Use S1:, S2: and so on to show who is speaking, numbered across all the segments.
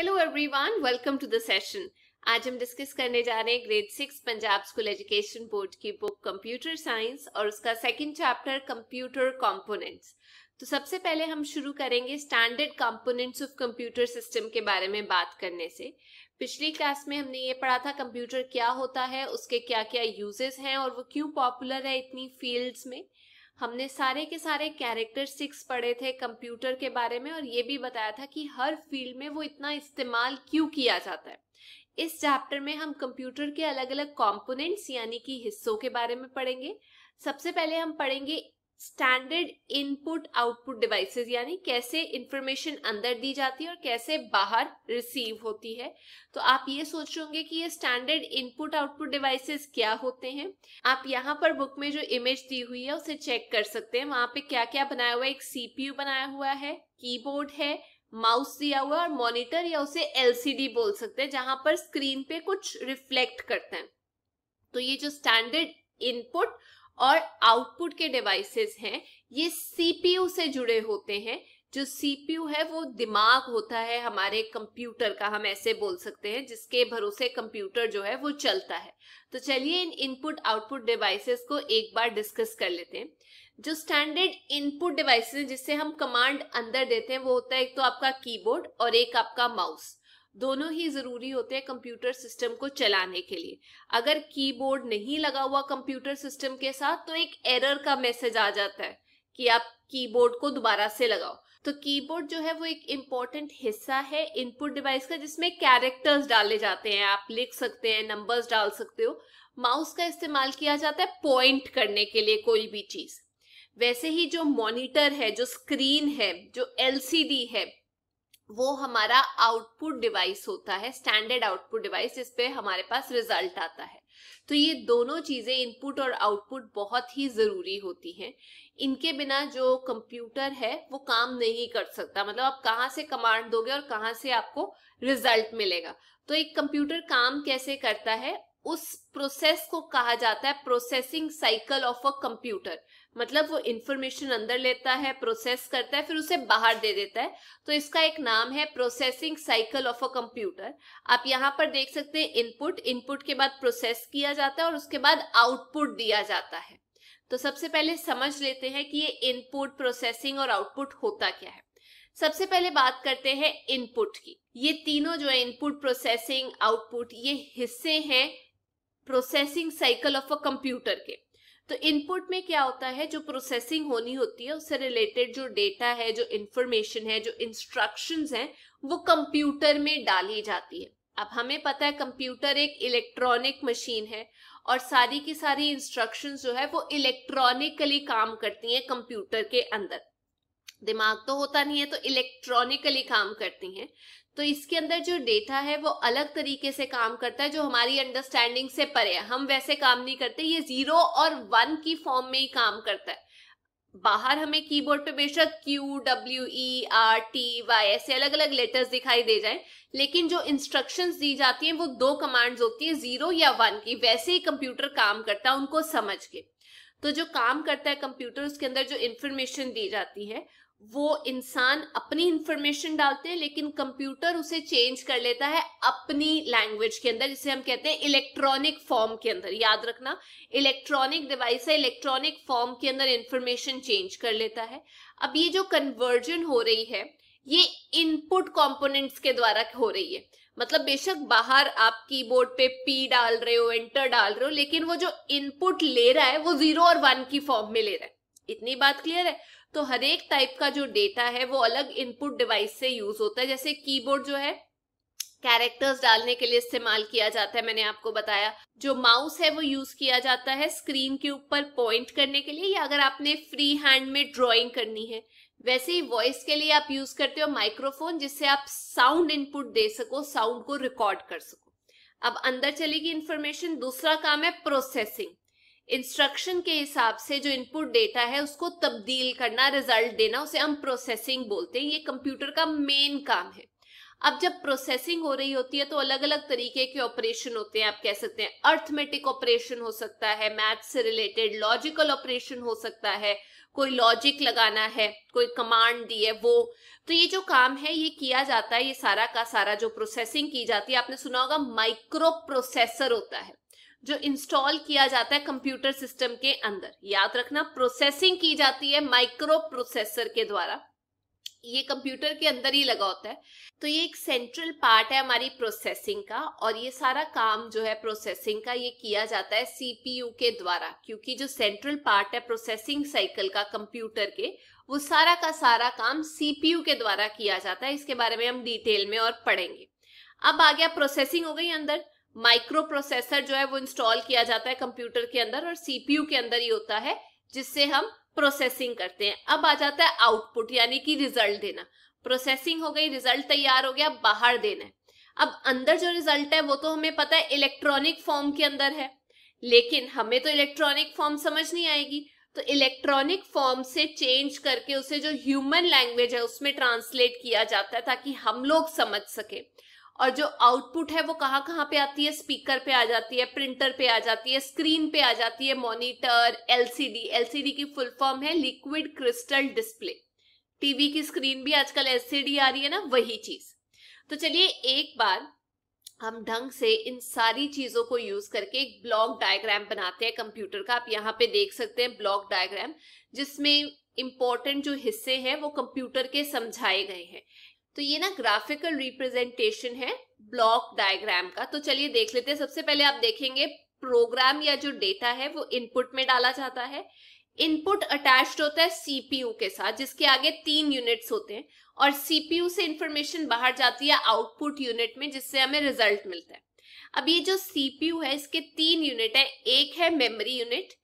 S1: hello everyone welcome to the session आज हम discuss करने जा रहे हैं grade six Punjab school education board की बुक कंप्यूटर साइंस और उसका सेकंड चैप्टर कंप्यूटर कंपोनेंट्स तो सबसे पहले हम शुरू करेंगे standard components of computer system के बारे में बात करने से पिछली क्लास में हमने ये पढ़ा था कंप्यूटर क्या होता है उसके क्या क्या यूजेस हैं और वो क्यों पॉपुलर है इतनी फील्ड्स में हमने सारे के सारे कैरेक्टर सिक्स पढ़े थे कंप्यूटर के बारे में और ये भी बताया था कि हर फील्ड में वो इतना इस्तेमाल क्यों किया जाता है इस चैप्टर में हम कंप्यूटर के अलग अलग कंपोनेंट्स यानी कि हिस्सों के बारे में पढ़ेंगे सबसे पहले हम पढ़ेंगे स्टैंडर्ड इनपुट आउटपुट डिवाइसेस यानी कैसे इंफॉर्मेशन अंदर दी जाती है और कैसे बाहर रिसीव होती है तो आप ये सोच रहे होंगे कि ये स्टैंडर्ड इनपुट आउटपुट डिवाइसेस क्या होते हैं आप यहाँ पर बुक में जो इमेज दी हुई है उसे चेक कर सकते हैं वहां पे क्या क्या बनाया हुआ है एक सीपीयू बनाया हुआ है कीबोर्ड है माउस दिया हुआ है और मॉनिटर या उसे एलसीडी बोल सकते हैं जहां पर स्क्रीन पे कुछ रिफ्लेक्ट करते हैं तो ये जो स्टैंडर्ड इनपुट और आउटपुट के डिवाइसेस हैं ये सीपीयू से जुड़े होते हैं जो सीपीयू है वो दिमाग होता है हमारे कंप्यूटर का हम ऐसे बोल सकते हैं जिसके भरोसे कंप्यूटर जो है वो चलता है तो चलिए इन इनपुट आउटपुट डिवाइसेस को एक बार डिस्कस कर लेते हैं जो स्टैंडर्ड इनपुट डिवाइसेस जिससे हम कमांड अंदर देते हैं वो होता है एक तो आपका कीबोर्ड और एक आपका माउस दोनों ही ज़रूरी होते हैं कंप्यूटर सिस्टम को चलाने के लिए अगर कीबोर्ड नहीं लगा हुआ कंप्यूटर सिस्टम के साथ तो एक एरर का मैसेज आ जाता है कि आप कीबोर्ड को दोबारा से लगाओ तो कीबोर्ड जो है वो एक इम्पॉर्टेंट हिस्सा है इनपुट डिवाइस का जिसमें कैरेक्टर्स डाले जाते हैं आप लिख सकते हैं नंबर्स डाल सकते हो माउस का इस्तेमाल किया जाता है पॉइंट करने के लिए कोई भी चीज वैसे ही जो मॉनिटर है जो स्क्रीन है जो एलसीडी है वो हमारा आउटपुट डिवाइस होता है स्टैंडर्ड आउटपुट डिवाइस जिसपे हमारे पास रिजल्ट आता है तो ये दोनों चीज़ें इनपुट और आउटपुट बहुत ही ज़रूरी होती हैं इनके बिना जो कंप्यूटर है वो काम नहीं कर सकता मतलब आप कहाँ से कमांड दोगे और कहाँ से आपको रिजल्ट मिलेगा तो एक कंप्यूटर काम कैसे करता है उस प्रोसेस को कहा जाता है processing cycle of a computer मतलब वो इंफॉर्मेशन अंदर लेता है प्रोसेस करता है फिर उसे बाहर दे देता है तो इसका एक नाम है processing cycle of a computer आप यहाँ पर देख सकते हैं इनपुट इनपुट के बाद प्रोसेस किया जाता है और उसके बाद आउटपुट दिया जाता है तो सबसे पहले समझ लेते हैं कि ये इनपुट प्रोसेसिंग और आउटपुट होता क्या है सबसे पहले बात करते हैं इनपुट की ये तीनों जो है इनपुट प्रोसेसिंग आउटपुट ये हिस्से हैं processing cycle of a computer के तो इनपुट में क्या होता है जो प्रोसेसिंग होनी होती है उससे रिलेटेड जो डेटा है जो इंफॉर्मेशन है जो इंस्ट्रक्शंस हैं वो कंप्यूटर में डाली जाती है अब हमें पता है कंप्यूटर एक इलेक्ट्रॉनिक मशीन है और सारी की सारी इंस्ट्रक्शन जो है वो इलेक्ट्रॉनिकली काम करती हैं कंप्यूटर के अंदर दिमाग तो होता नहीं है तो इलेक्ट्रॉनिकली काम करती हैं तो इसके अंदर जो डेटा है वो अलग तरीके से काम करता है जो हमारी अंडरस्टैंडिंग से परे है हम वैसे काम नहीं करते ये जीरो और वन की फॉर्म में ही काम करता है बाहर हमें कीबोर्ड पे बेशक Q W E R T Y ऐसे अलग अलग लेटर्स दिखाई दे जाएं लेकिन जो इंस्ट्रक्शंस दी जाती हैं वो दो कमांड्स होती है जीरो या वन की वैसे ही कंप्यूटर काम करता है उनको समझ के तो जो काम करता है कंप्यूटर उसके अंदर जो इन्फॉर्मेशन दी जाती है वो इंसान अपनी इंफॉर्मेशन डालते हैं लेकिन कंप्यूटर उसे चेंज कर लेता है अपनी लैंग्वेज के अंदर जिसे हम कहते हैं इलेक्ट्रॉनिक फॉर्म के अंदर याद रखना इलेक्ट्रॉनिक डिवाइस है इलेक्ट्रॉनिक फॉर्म के अंदर इंफॉर्मेशन चेंज कर लेता है अब ये जो कन्वर्जन हो रही है ये इनपुट कॉम्पोनेंट्स के द्वारा हो रही है मतलब बेशक बाहर आप कीबोर्ड पे पी डाल रहे हो एंटर डाल रहे हो लेकिन वो जो इनपुट ले रहा है वो जीरो और वन की फॉर्म में ले रहा है इतनी बात क्लियर है तो हर एक टाइप का जो डेटा है वो अलग इनपुट डिवाइस से यूज होता है जैसे कीबोर्ड जो है कैरेक्टर्स डालने के लिए इस्तेमाल किया जाता है मैंने आपको बताया जो माउस है वो यूज किया जाता है स्क्रीन के ऊपर पॉइंट करने के लिए या अगर आपने फ्री हैंड में ड्राइंग करनी है वैसे ही वॉइस के लिए आप यूज करते हो माइक्रोफोन जिससे आप साउंड इनपुट दे सको साउंड को रिकॉर्ड कर सको अब अंदर चलेगी इंफॉर्मेशन दूसरा काम है प्रोसेसिंग इंस्ट्रक्शन के हिसाब से जो इनपुट डेटा है उसको तब्दील करना रिजल्ट देना उसे हम प्रोसेसिंग बोलते हैं ये कंप्यूटर का मेन काम है अब जब प्रोसेसिंग हो रही होती है तो अलग अलग तरीके के ऑपरेशन होते हैं आप कह सकते हैं अर्थमेटिक ऑपरेशन हो सकता है मैथ से रिलेटेड लॉजिकल ऑपरेशन हो सकता है कोई लॉजिक लगाना है कोई कमांड दी है वो तो ये जो काम है ये किया जाता है ये सारा का सारा जो प्रोसेसिंग की जाती है आपने सुना होगा माइक्रो प्रोसेसर होता है जो इंस्टॉल किया जाता है कंप्यूटर सिस्टम के अंदर याद रखना प्रोसेसिंग की जाती है माइक्रो प्रोसेसर के द्वारा ये कंप्यूटर के अंदर ही लगा होता है तो ये एक सेंट्रल पार्ट है हमारी प्रोसेसिंग का और ये सारा काम जो है प्रोसेसिंग का ये किया जाता है सीपीयू के द्वारा क्योंकि जो सेंट्रल पार्ट है प्रोसेसिंग साइकिल का कंप्यूटर के वो सारा का सारा काम सीपीयू के द्वारा किया जाता है इसके बारे में हम डिटेल में और पढ़ेंगे अब आ गया प्रोसेसिंग हो गई अंदर माइक्रो प्रोसेसर जो है वो इंस्टॉल किया जाता है कंप्यूटर के अंदर और सीपीयू के अंदर ही होता है जिससे हम प्रोसेसिंग करते हैं अब आ जाता है आउटपुट यानी कि रिजल्ट देना प्रोसेसिंग हो गई रिजल्ट तैयार हो गया बाहर देना है अब अंदर जो रिजल्ट है वो तो हमें पता है इलेक्ट्रॉनिक फॉर्म के अंदर है लेकिन हमें तो इलेक्ट्रॉनिक फॉर्म समझ नहीं आएगी तो इलेक्ट्रॉनिक फॉर्म से चेंज करके उसे जो ह्यूमन लैंग्वेज है उसमें ट्रांसलेट किया जाता है ताकि हम लोग समझ सके और जो आउटपुट है वो कहाँ कहाँ पे आती है स्पीकर पे आ जाती है प्रिंटर पे आ जाती है स्क्रीन पे आ जाती है मॉनिटर एलसीडी एलसीडी की फुल फॉर्म है लिक्विड क्रिस्टल डिस्प्ले टीवी की स्क्रीन भी आजकल एलसीडी आ रही है ना वही चीज तो चलिए एक बार हम ढंग से इन सारी चीजों को यूज करके एक ब्लॉक डायग्राम बनाते हैं कंप्यूटर का आप यहाँ पे देख सकते हैं ब्लॉक डायग्राम जिसमें इम्पोर्टेंट जो हिस्से हैं वो कंप्यूटर के समझाए गए हैं तो ये ना ग्राफिकल रिप्रेजेंटेशन है ब्लॉक डायग्राम का तो चलिए देख लेते हैं सबसे पहले आप देखेंगे प्रोग्राम या जो डेटा है वो इनपुट में डाला जाता है इनपुट अटैच्ड होता है सीपीयू के साथ जिसके आगे तीन यूनिट्स होते हैं और सीपीयू से इंफॉर्मेशन बाहर जाती है आउटपुट यूनिट में जिससे हमें रिजल्ट मिलता है अब ये जो सीपीयू है इसके तीन यूनिट है एक है मेमोरी यूनिट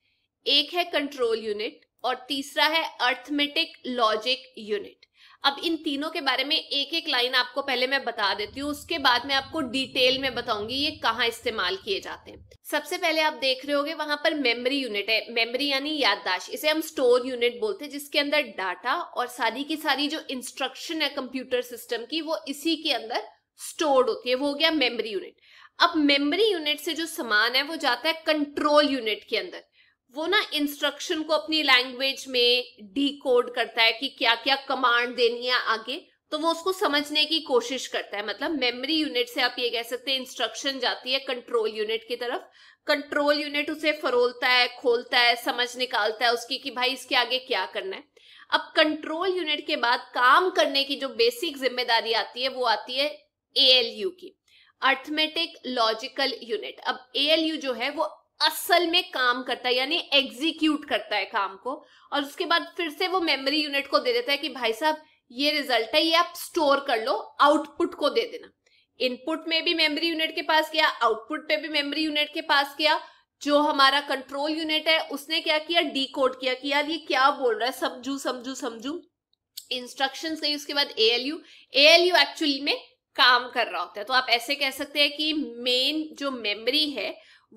S1: एक है कंट्रोल यूनिट और तीसरा है अर्थमेटिक लॉजिक यूनिट अब इन तीनों के बारे में एक एक लाइन आपको पहले मैं बता देती हूँ उसके बाद मैं आपको डिटेल में बताऊंगी ये कहाँ इस्तेमाल किए जाते हैं सबसे पहले आप देख रहे होगे वहां पर मेमोरी यूनिट है मेमोरी यानी याददाश्त इसे हम स्टोर यूनिट बोलते हैं जिसके अंदर डाटा और सारी की सारी जो इंस्ट्रक्शन है कंप्यूटर सिस्टम की वो इसी के अंदर स्टोर्ड होती है वो हो गया मेमरी यूनिट अब मेमरी यूनिट से जो सामान है वो जाता है कंट्रोल यूनिट के अंदर वो ना इंस्ट्रक्शन को अपनी लैंग्वेज में डीकोड करता है कि क्या क्या कमांड देनी है आगे तो वो उसको समझने की कोशिश करता है मतलब मेमोरी यूनिट से आप ये कह सकते हैं इंस्ट्रक्शन जाती है कंट्रोल यूनिट की तरफ कंट्रोल यूनिट उसे फरोलता है खोलता है समझ निकालता है उसकी कि भाई इसके आगे क्या करना है अब कंट्रोल यूनिट के बाद काम करने की जो बेसिक जिम्मेदारी आती है वो आती है एएलयू की अर्थमेटिक लॉजिकल यूनिट अब एएलयू जो है वो असल में काम करता है यानी एग्जीक्यूट करता है काम को और उसके बाद फिर से वो मेमोरी यूनिट को दे देता है कि भाई साहब ये रिजल्ट है ये आप स्टोर कर लो आउटपुट को दे देना इनपुट में भी मेमोरी यूनिट के पास गया आउटपुट पे भी मेमोरी यूनिट के पास गया जो हमारा कंट्रोल यूनिट है उसने क्या किया कोड किया कि यार ये क्या बोल रहा है समझू समझू समझू इंस्ट्रक्शन गई उसके बाद A L U A L U actually में काम कर रहा होता है तो आप ऐसे कह सकते हैं कि मेन जो मेमोरी है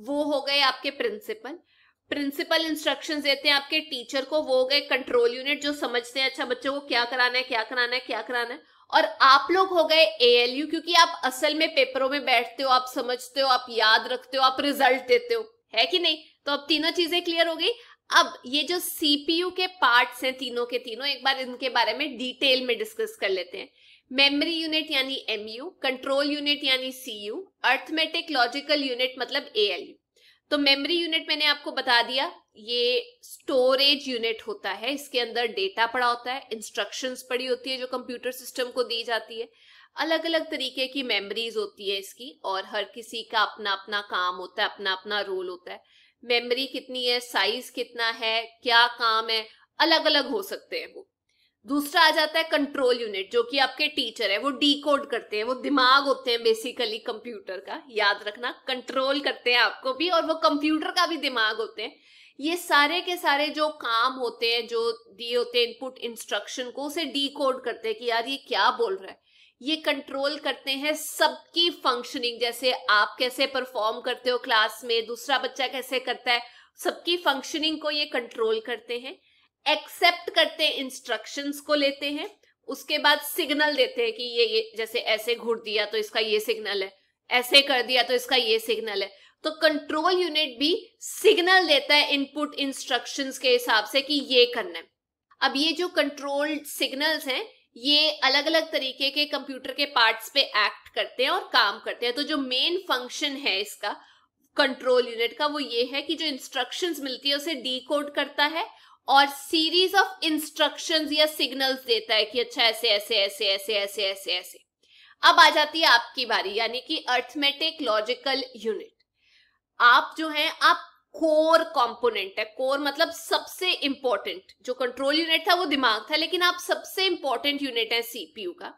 S1: वो हो गए आपके प्रिंसिपल प्रिंसिपल इंस्ट्रक्शंस देते हैं आपके टीचर को वो हो गए कंट्रोल यूनिट जो समझते हैं अच्छा बच्चों को क्या कराना है क्या कराना है क्या कराना है और आप लोग हो गए ए क्योंकि आप असल में पेपरों में बैठते हो आप समझते हो आप याद रखते हो आप रिजल्ट देते हो है कि नहीं तो अब तीनों चीजें क्लियर हो गई अब ये जो सीपीयू के पार्ट्स हैं तीनों के तीनों एक बार इनके बारे में डिटेल में डिस्कस कर लेते हैं मेमोरी यूनिट यानी एम यू कंट्रोल यूनिट यानी C U arithmetic logical unit मतलब ए एल यू तो मेमोरी यूनिट मैंने आपको बता दिया ये स्टोरेज यूनिट होता है इसके अंदर डेटा पड़ा होता है इंस्ट्रक्शंस पड़ी होती है जो कंप्यूटर सिस्टम को दी जाती है अलग अलग तरीके की मेमोरीज होती है इसकी और हर किसी का अपना अपना काम होता है अपना अपना रोल होता है मेमोरी कितनी है साइज कितना है क्या काम है अलग अलग हो सकते हैं वो दूसरा आ जाता है कंट्रोल यूनिट जो कि आपके टीचर है वो डी कोड करते हैं वो दिमाग होते हैं बेसिकली कंप्यूटर का याद रखना कंट्रोल करते हैं आपको भी और वो कंप्यूटर का भी दिमाग होते हैं ये सारे के सारे जो काम होते हैं जो दिए होते हैं इनपुट इंस्ट्रक्शन को उसे डी कोड करते हैं कि यार ये क्या बोल रहा है ये कंट्रोल करते हैं सबकी फंक्शनिंग जैसे आप कैसे परफॉर्म करते हो क्लास में दूसरा बच्चा कैसे करता है सबकी फंक्शनिंग को ये कंट्रोल करते हैं एक्सेप्ट करते इंस्ट्रक्शंस को लेते हैं उसके बाद सिग्नल देते हैं कि ये ये जैसे ऐसे घुट दिया तो इसका ये सिग्नल है ऐसे कर दिया तो इसका ये सिग्नल है तो कंट्रोल यूनिट भी सिग्नल देता है इनपुट इंस्ट्रक्शंस के हिसाब से कि ये करना है अब ये जो कंट्रोल सिग्नल्स हैं ये अलग अलग तरीके के कंप्यूटर के पार्ट्स पे एक्ट करते हैं और काम करते हैं तो जो मेन फंक्शन है इसका कंट्रोल यूनिट का वो ये है कि जो इंस्ट्रक्शंस मिलती है उसे डी करता है और सीरीज ऑफ इंस्ट्रक्शंस या सिग्नल्स देता है कि अच्छा ऐसे ऐसे ऐसे ऐसे ऐसे ऐसे ऐसे अब आ जाती है आपकी बारी यानी कि अर्थमेटिक लॉजिकल यूनिट आप जो है आप कोर कंपोनेंट है कोर मतलब सबसे इंपॉर्टेंट जो कंट्रोल यूनिट था वो दिमाग था लेकिन आप सबसे इंपॉर्टेंट यूनिट है सीपीयू का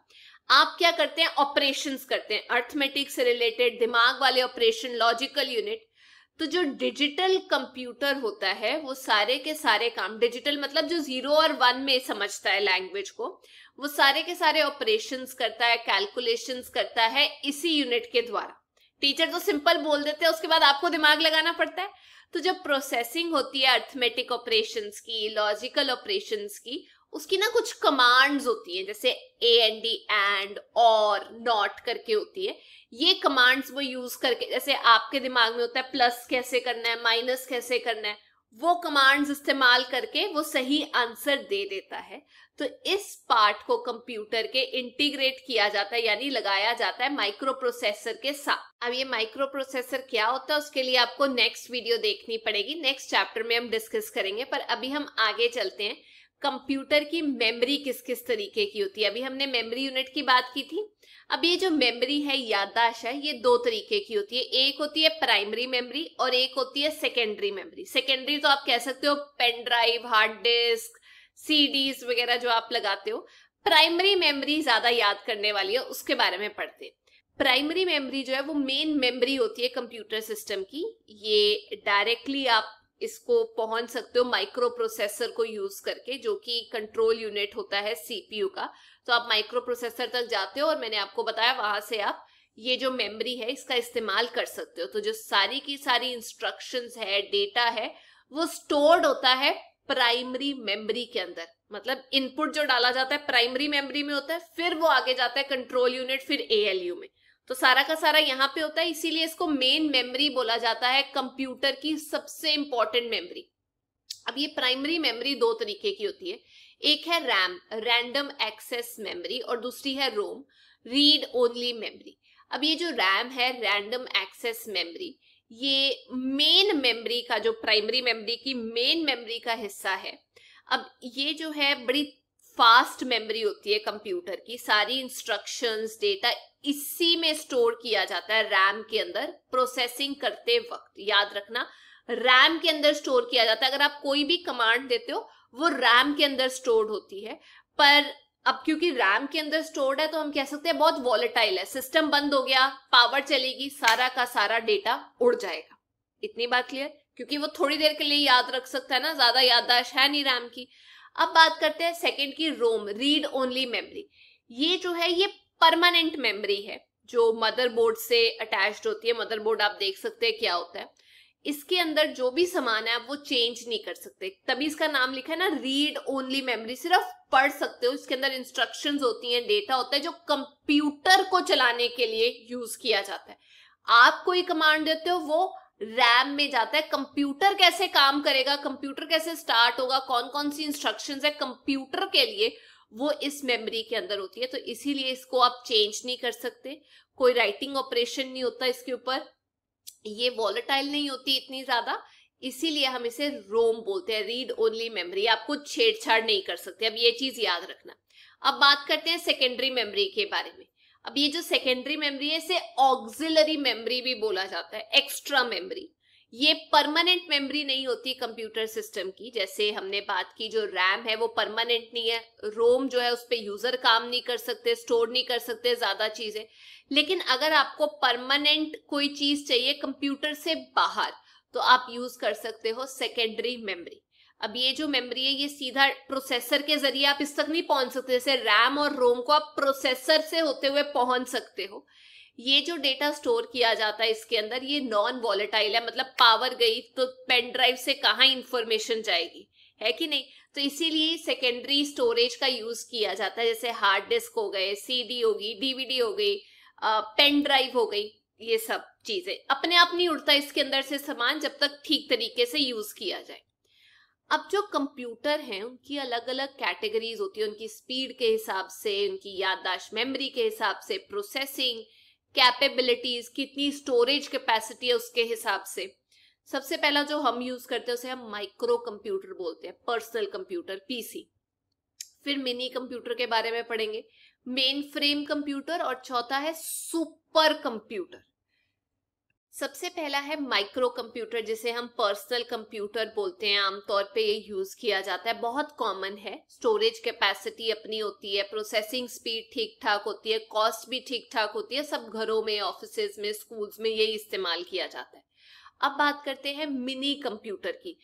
S1: आप क्या करते हैं ऑपरेशंस करते हैं अर्थमेटिक से रिलेटेड दिमाग वाले ऑपरेशन लॉजिकल यूनिट तो जो डिजिटल कंप्यूटर होता है वो सारे के सारे काम डिजिटल मतलब जो जीरो और वन में समझता है लैंग्वेज को वो सारे के सारे ऑपरेशंस करता है कैलकुलेशंस करता है इसी यूनिट के द्वारा टीचर तो सिंपल बोल देते हैं उसके बाद आपको दिमाग लगाना पड़ता है तो जब प्रोसेसिंग होती है अर्थमेटिक ऑपरेशंस की लॉजिकल ऑपरेशंस की उसकी ना कुछ कमांड्स होती हैं जैसे ए एन डी एंड और नॉट करके होती है ये कमांड्स वो यूज करके जैसे आपके दिमाग में होता है प्लस कैसे करना है माइनस कैसे करना है वो कमांड्स इस्तेमाल करके वो सही आंसर दे देता है तो इस पार्ट को कंप्यूटर के इंटीग्रेट किया जाता है यानी लगाया जाता है माइक्रो प्रोसेसर के साथ अब ये माइक्रो प्रोसेसर क्या होता है उसके लिए आपको नेक्स्ट वीडियो देखनी पड़ेगी नेक्स्ट चैप्टर में हम डिस्कस करेंगे पर अभी हम आगे चलते हैं कंप्यूटर की मेमोरी किस किस तरीके की होती है अभी हमने मेमोरी यूनिट की बात की थी अब ये जो मेमोरी है याददाश्त है ये दो तरीके की होती है एक होती है प्राइमरी मेमोरी और एक होती है सेकेंडरी मेमोरी सेकेंडरी तो आप कह सकते हो pen drive hard disk CDs वगैरह जो आप लगाते हो प्राइमरी मेमोरी ज्यादा याद करने वाली है उसके बारे में पढ़ते हैं प्राइमरी मेमोरी जो है वो मेन मेमोरी होती है कंप्यूटर सिस्टम की ये डायरेक्टली आप इसको पहुंच सकते हो माइक्रो प्रोसेसर को यूज करके जो कि कंट्रोल यूनिट होता है सीपीयू का तो आप माइक्रो प्रोसेसर तक जाते हो और मैंने आपको बताया वहां से आप ये जो मेमोरी है इसका इस्तेमाल कर सकते हो तो जो सारी की सारी इंस्ट्रक्शंस है डेटा है वो स्टोर्ड होता है प्राइमरी मेमोरी के अंदर मतलब इनपुट जो डाला जाता है प्राइमरी मेमोरी में होता है फिर वो आगे जाता है कंट्रोल यूनिट फिर एएलयू में तो सारा का सारा यहाँ पे होता है इसीलिए इसको मेन मेमोरी बोला जाता है कंप्यूटर की सबसे इंपॉर्टेंट मेमोरी अब ये प्राइमरी मेमोरी दो तरीके की होती है एक है रैम रैंडम एक्सेस मेमोरी और दूसरी है रोम रीड ओनली मेमोरी अब ये जो रैम है रैंडम एक्सेस मेमोरी ये मेन मेमोरी का जो प्राइमरी मेमोरी की मेन मेमोरी का हिस्सा है अब ये जो है बड़ी फास्ट मेमोरी होती है कंप्यूटर की सारी इंस्ट्रक्शंस डेटा इसी में स्टोर किया जाता है रैम के अंदर प्रोसेसिंग करते वक्त याद रखना रैम के अंदर स्टोर किया जाता है अगर आप कोई भी कमांड देते हो वो रैम के अंदर स्टोर्ड होती है पर अब क्योंकि रैम के अंदर स्टोर्ड है तो हम कह सकते हैं बहुत वॉलेटाइल है सिस्टम बंद हो गया पावर चलेगी सारा का सारा डेटा उड़ जाएगा इतनी बात क्लियर क्योंकि वो थोड़ी देर के लिए याद रख सकता है ना ज्यादा याददाश्त है नहीं रैम की अब बात करते हैं सेकेंड की रोम रीड ओनली मेमोरी ये जो है ये परमानेंट मेमोरी है जो मदरबोर्ड से अटैच्ड होती है मदरबोर्ड आप देख सकते हैं क्या होता है इसके अंदर जो भी सामान है आप वो चेंज नहीं कर सकते तभी इसका नाम लिखा है ना रीड ओनली मेमोरी सिर्फ पढ़ सकते हो इसके अंदर इंस्ट्रक्शंस होती हैं डेटा होता है जो कंप्यूटर को चलाने के लिए यूज किया जाता है आप कोई कमांड देते हो वो रैम में जाता है कंप्यूटर कैसे काम करेगा कंप्यूटर कैसे स्टार्ट होगा कौन कौन सी इंस्ट्रक्शन है कंप्यूटर के लिए वो इस मेमोरी के अंदर होती है तो इसीलिए इसको आप चेंज नहीं कर सकते कोई राइटिंग ऑपरेशन नहीं होता इसके ऊपर ये वॉलेटाइल नहीं होती इतनी ज्यादा इसीलिए हम इसे रोम बोलते हैं रीड ओनली मेमोरी आपको छेड़छाड़ नहीं कर सकते अब ये चीज याद रखना अब बात करते हैं सेकेंडरी मेमोरी के बारे में अब ये जो सेकेंडरी मेमोरी है इसे ऑक्सिलरी मेमोरी भी बोला जाता है एक्स्ट्रा मेमोरी ये परमानेंट मेमोरी नहीं होती कंप्यूटर सिस्टम की जैसे हमने बात की जो रैम है वो परमानेंट नहीं है रोम जो है उस पर यूजर काम नहीं कर सकते स्टोर नहीं कर सकते ज्यादा चीजें लेकिन अगर आपको परमानेंट कोई चीज चाहिए कंप्यूटर से बाहर तो आप यूज कर सकते हो सेकेंडरी मेमोरी अब ये जो मेमोरी है ये सीधा प्रोसेसर के जरिए आप इस तक नहीं पहुंच सकते जैसे रैम और रोम को आप प्रोसेसर से होते हुए पहुंच सकते हो ये जो डेटा स्टोर किया जाता है इसके अंदर ये नॉन वॉलेटाइल है मतलब पावर गई तो पेन ड्राइव से कहाँ इंफॉर्मेशन जाएगी है कि नहीं तो इसीलिए सेकेंडरी स्टोरेज का यूज किया जाता है जैसे हार्ड डिस्क हो गए सीडी होगी डीवीडी हो गई पेन ड्राइव हो गई ये सब चीजें अपने आप नहीं उड़ता इसके अंदर से सामान जब तक ठीक तरीके से यूज किया जाए अब जो कंप्यूटर हैं उनकी अलग अलग कैटेगरीज होती है उनकी स्पीड के हिसाब से उनकी याददाश्त मेमोरी के हिसाब से प्रोसेसिंग कैपेबिलिटीज कितनी स्टोरेज कैपेसिटी है उसके हिसाब से सबसे पहला जो हम यूज करते हैं उसे हम माइक्रो कंप्यूटर बोलते हैं पर्सनल कंप्यूटर पीसी फिर मिनी कंप्यूटर के बारे में पढ़ेंगे मेन फ्रेम कंप्यूटर और चौथा है सुपर कंप्यूटर सबसे पहला है माइक्रो कंप्यूटर जिसे हम पर्सनल कंप्यूटर बोलते हैं आमतौर पे ये यूज किया जाता है बहुत कॉमन है स्टोरेज कैपेसिटी अपनी होती है प्रोसेसिंग स्पीड ठीक ठाक होती है कॉस्ट भी ठीक ठाक होती है सब घरों में ऑफिस में स्कूल्स में यही इस्तेमाल किया जाता है अब बात करते हैं मिनी कंप्यूटर की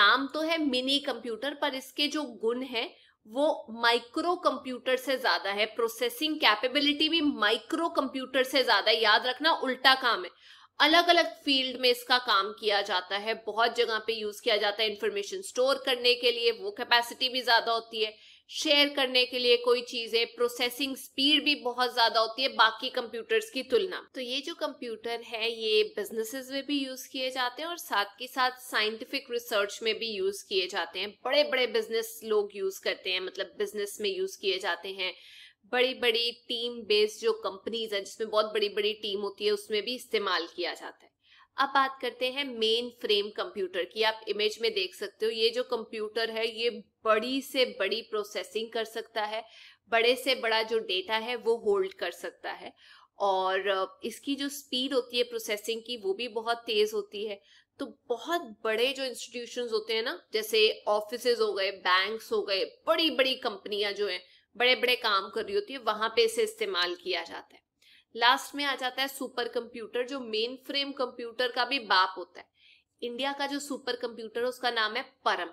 S1: नाम तो है मिनी कंप्यूटर पर इसके जो गुण है वो माइक्रो कंप्यूटर से ज्यादा है प्रोसेसिंग कैपेबिलिटी भी माइक्रो कंप्यूटर से ज्यादा याद रखना उल्टा काम है अलग अलग फील्ड में इसका काम किया जाता है बहुत जगह पे यूज किया जाता है इंफॉर्मेशन स्टोर करने के लिए वो कैपेसिटी भी ज्यादा होती है शेयर करने के लिए कोई चीज है प्रोसेसिंग स्पीड भी बहुत ज्यादा होती है बाकी कंप्यूटर्स की तुलना तो ये जो कंप्यूटर है ये बिजनेसेस में भी यूज किए जाते हैं और साथ के साथ साइंटिफिक रिसर्च में भी यूज किए जाते हैं बड़े बड़े बिजनेस लोग यूज करते हैं मतलब बिजनेस में यूज किए जाते हैं बड़ी बड़ी टीम बेस्ड जो कंपनीज है जिसमें बहुत बड़ी बड़ी टीम होती है उसमें भी इस्तेमाल किया जाता है अब बात करते हैं मेन फ्रेम कंप्यूटर की आप इमेज में देख सकते हो ये जो कंप्यूटर है ये बड़ी से बड़ी प्रोसेसिंग कर सकता है बड़े से बड़ा जो डेटा है वो होल्ड कर सकता है और इसकी जो स्पीड होती है प्रोसेसिंग की वो भी बहुत तेज होती है तो बहुत बड़े जो इंस्टीट्यूशंस होते हैं ना जैसे ऑफिस हो गए बैंक्स हो गए बड़ी बड़ी कंपनियां जो हैं बड़े बड़े काम कर रही होती है वहां पे इसे इस्तेमाल किया जाता है लास्ट में आ जाता है सुपर कंप्यूटर जो मेन फ्रेम कंप्यूटर का भी बाप होता है इंडिया का जो सुपर कंप्यूटर है उसका नाम है परम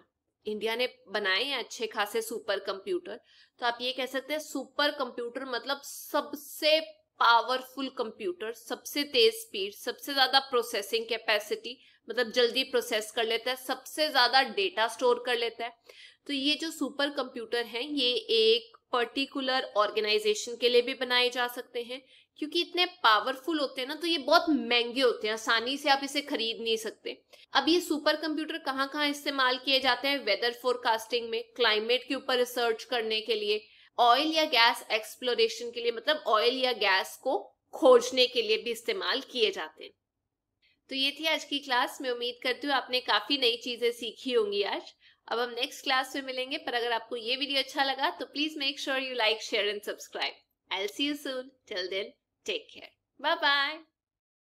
S1: इंडिया ने बनाए हैं अच्छे खासे सुपर कंप्यूटर तो आप ये कह सकते हैं सुपर कंप्यूटर मतलब सबसे पावरफुल कंप्यूटर सबसे तेज स्पीड सबसे ज्यादा प्रोसेसिंग कैपेसिटी मतलब जल्दी प्रोसेस कर लेता है सबसे ज्यादा डेटा स्टोर कर लेता है तो ये जो सुपर कंप्यूटर है ये एक पर्टिकुलर ऑर्गेनाइजेशन के लिए भी बनाए जा सकते हैं क्योंकि इतने पावरफुल होते हैं ना तो ये बहुत महंगे होते हैं आसानी से आप इसे खरीद नहीं सकते अब ये सुपर कंप्यूटर कहाँ कहाँ इस्तेमाल किए जाते हैं वेदर फोरकास्टिंग में क्लाइमेट के ऊपर रिसर्च करने के लिए ऑयल या गैस एक्सप्लोरेशन के लिए मतलब ऑयल या गैस को खोजने के लिए भी इस्तेमाल किए जाते हैं तो ये थी आज की क्लास मैं उम्मीद करती हूँ आपने काफी नई चीजें सीखी होंगी आज अब हम नेक्स्ट क्लास में मिलेंगे पर अगर आपको ये वीडियो अच्छा लगा तो please make sure you like share and subscribe I see you soon till then take care bye bye